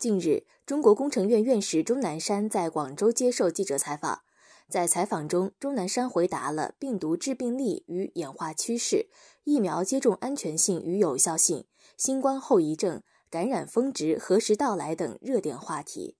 近日，中国工程院院士钟南山在广州接受记者采访，在采访中，钟南山回答了病毒致病力与演化趋势、疫苗接种安全性与有效性、新冠后遗症、感染峰值何时到来等热点话题。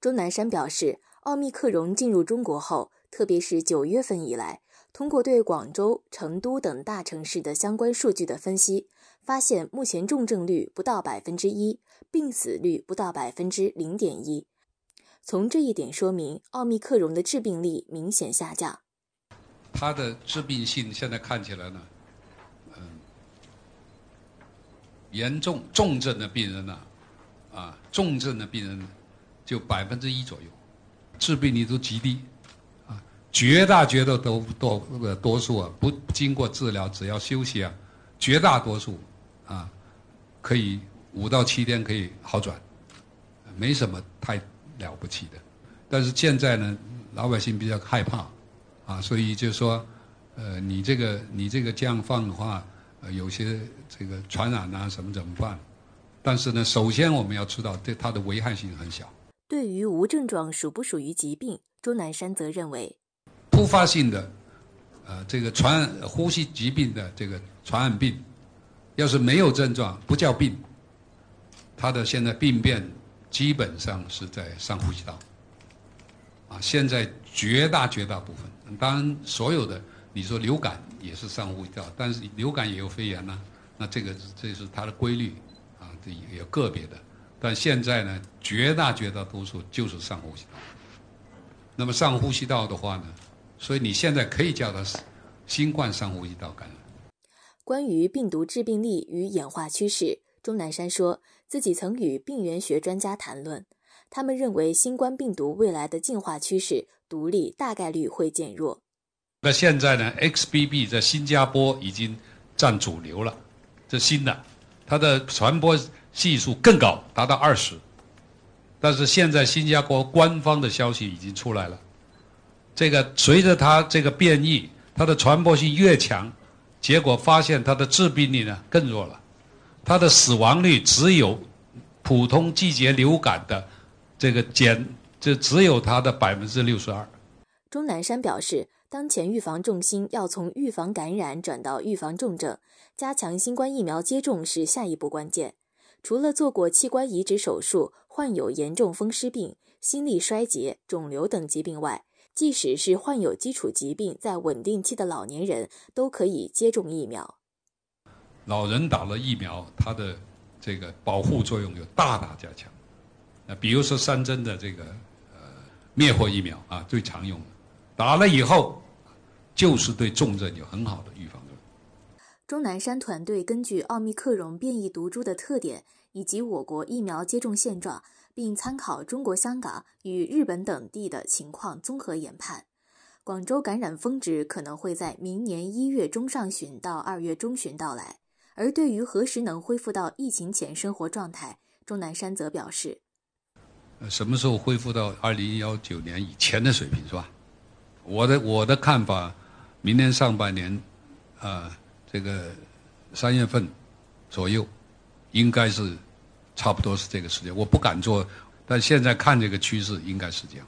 钟南山表示。奥密克戎进入中国后，特别是九月份以来，通过对广州、成都等大城市的相关数据的分析，发现目前重症率不到百分之一，病死率不到百分之零点一。从这一点说明，奥密克戎的致病力明显下降。它的致病性现在看起来呢，嗯，严重重症的病人呢，啊，重症的病人就百分之一左右。治病率都极低，啊，绝大多大多多呃多数啊，不经过治疗，只要休息啊，绝大多数，啊，可以五到七天可以好转，没什么太了不起的。但是现在呢，老百姓比较害怕，啊，所以就说，呃，你这个你这个这样放的话，有些这个传染啊什么怎么办？但是呢，首先我们要知道，对它的危害性很小。对于无症状属不属于疾病，钟南山则认为：突发性的，呃，这个传呼吸疾病的这个传染病，要是没有症状不叫病。它的现在病变基本上是在上呼吸道。啊，现在绝大绝大部分，当然所有的，你说流感也是上呼吸道，但是流感也有肺炎呐，那这个这是它的规律，啊，这也有个别的。但现在呢，绝大绝大多数就是上呼吸道。那么上呼吸道的话呢，所以你现在可以叫它新冠上呼吸道感染。关于病毒致病力与演化趋势，钟南山说自己曾与病原学专家谈论，他们认为新冠病毒未来的进化趋势毒力大概率会减弱。那现在呢，XBB 在新加坡已经占主流了，这新的，它的传播。系数更高，达到二十。但是现在新加坡官方的消息已经出来了，这个随着它这个变异，它的传播性越强，结果发现它的致病力呢更弱了，它的死亡率只有普通季节流感的这个减，就只有它的百分之六十二。钟南山表示，当前预防重心要从预防感染转到预防重症，加强新冠疫苗接种是下一步关键。除了做过器官移植手术、患有严重风湿病、心力衰竭、肿瘤等疾病外，即使是患有基础疾病在稳定期的老年人，都可以接种疫苗。老人打了疫苗，它的这个保护作用就大大加强。那比如说三针的这个呃灭活疫苗啊，最常用的，打了以后就是对重症有很好的预防。钟南山团队根据奥密克戎变异毒株的特点，以及我国疫苗接种现状，并参考中国香港与日本等地的情况综合研判，广州感染峰值可能会在明年一月中上旬到二月中旬到来。而对于何时能恢复到疫情前生活状态，钟南山则表示：“呃，什么时候恢复到二零幺九年以前的水平是吧？我的我的看法，明年上半年，呃。”这个三月份左右，应该是差不多是这个时间。我不敢做，但现在看这个趋势，应该是这样。